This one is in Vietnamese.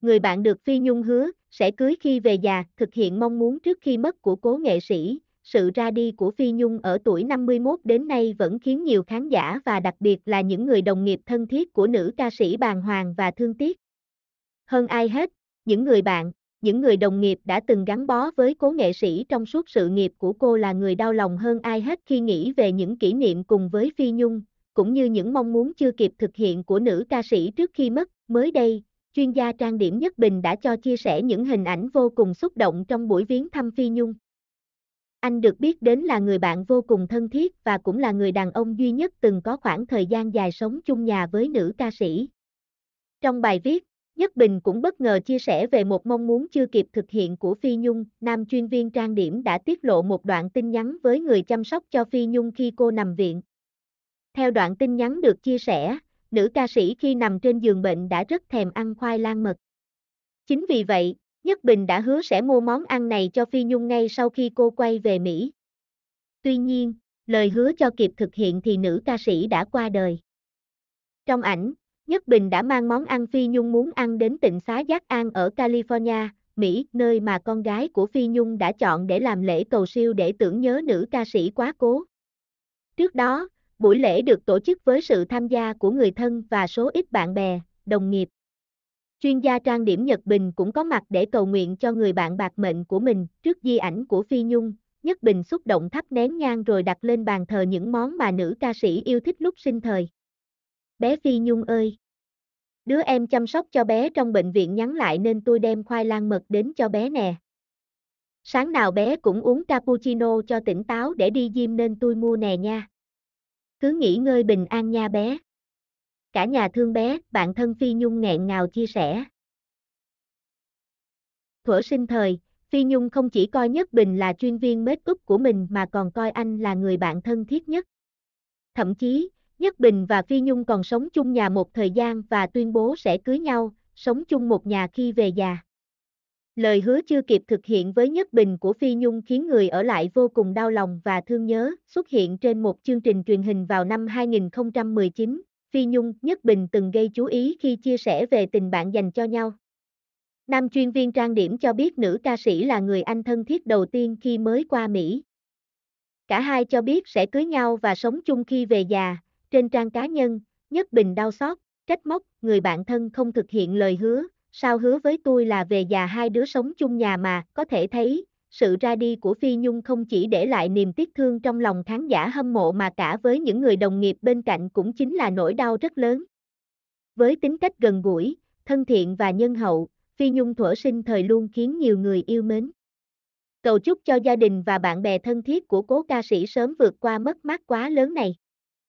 Người bạn được Phi Nhung hứa, sẽ cưới khi về già, thực hiện mong muốn trước khi mất của cố nghệ sĩ. Sự ra đi của Phi Nhung ở tuổi 51 đến nay vẫn khiến nhiều khán giả và đặc biệt là những người đồng nghiệp thân thiết của nữ ca sĩ bàng hoàng và thương tiếc. Hơn ai hết, những người bạn, những người đồng nghiệp đã từng gắn bó với cố nghệ sĩ trong suốt sự nghiệp của cô là người đau lòng hơn ai hết khi nghĩ về những kỷ niệm cùng với Phi Nhung, cũng như những mong muốn chưa kịp thực hiện của nữ ca sĩ trước khi mất. Mới đây, chuyên gia trang điểm Nhất Bình đã cho chia sẻ những hình ảnh vô cùng xúc động trong buổi viếng thăm Phi Nhung. Anh được biết đến là người bạn vô cùng thân thiết và cũng là người đàn ông duy nhất từng có khoảng thời gian dài sống chung nhà với nữ ca sĩ. Trong bài viết, Nhất Bình cũng bất ngờ chia sẻ về một mong muốn chưa kịp thực hiện của Phi Nhung, nam chuyên viên trang điểm đã tiết lộ một đoạn tin nhắn với người chăm sóc cho Phi Nhung khi cô nằm viện. Theo đoạn tin nhắn được chia sẻ, nữ ca sĩ khi nằm trên giường bệnh đã rất thèm ăn khoai lang mật. Chính vì vậy, Nhất Bình đã hứa sẽ mua món ăn này cho Phi Nhung ngay sau khi cô quay về Mỹ. Tuy nhiên, lời hứa cho kịp thực hiện thì nữ ca sĩ đã qua đời. Trong ảnh, Nhất Bình đã mang món ăn Phi Nhung muốn ăn đến tịnh xá Giác An ở California, Mỹ, nơi mà con gái của Phi Nhung đã chọn để làm lễ cầu siêu để tưởng nhớ nữ ca sĩ quá cố. Trước đó, Buổi lễ được tổ chức với sự tham gia của người thân và số ít bạn bè, đồng nghiệp. Chuyên gia trang điểm Nhật Bình cũng có mặt để cầu nguyện cho người bạn bạc mệnh của mình trước di ảnh của Phi Nhung. Nhất Bình xúc động thắp nén nhang rồi đặt lên bàn thờ những món mà nữ ca sĩ yêu thích lúc sinh thời. Bé Phi Nhung ơi! Đứa em chăm sóc cho bé trong bệnh viện nhắn lại nên tôi đem khoai lang mật đến cho bé nè. Sáng nào bé cũng uống cappuccino cho tỉnh táo để đi gym nên tôi mua nè nha. Cứ nghỉ ngơi bình an nha bé. Cả nhà thương bé, bạn thân Phi Nhung nghẹn ngào chia sẻ. Thuở sinh thời, Phi Nhung không chỉ coi Nhất Bình là chuyên viên make up của mình mà còn coi anh là người bạn thân thiết nhất. Thậm chí, Nhất Bình và Phi Nhung còn sống chung nhà một thời gian và tuyên bố sẽ cưới nhau, sống chung một nhà khi về già lời hứa chưa kịp thực hiện với Nhất Bình của Phi Nhung khiến người ở lại vô cùng đau lòng và thương nhớ, xuất hiện trên một chương trình truyền hình vào năm 2019, Phi Nhung, Nhất Bình từng gây chú ý khi chia sẻ về tình bạn dành cho nhau. Nam chuyên viên trang điểm cho biết nữ ca sĩ là người anh thân thiết đầu tiên khi mới qua Mỹ. Cả hai cho biết sẽ cưới nhau và sống chung khi về già, trên trang cá nhân, Nhất Bình đau xót, trách móc, người bạn thân không thực hiện lời hứa, sao hứa với tôi là về già hai đứa sống chung nhà mà, có thể thấy, sự ra đi của Phi Nhung không chỉ để lại niềm tiếc thương trong lòng khán giả hâm mộ mà cả với những người đồng nghiệp bên cạnh cũng chính là nỗi đau rất lớn. Với tính cách gần gũi, thân thiện và nhân hậu, Phi Nhung thuở sinh thời luôn khiến nhiều người yêu mến. Cầu chúc cho gia đình và bạn bè thân thiết của cố ca sĩ sớm vượt qua mất mát quá lớn này.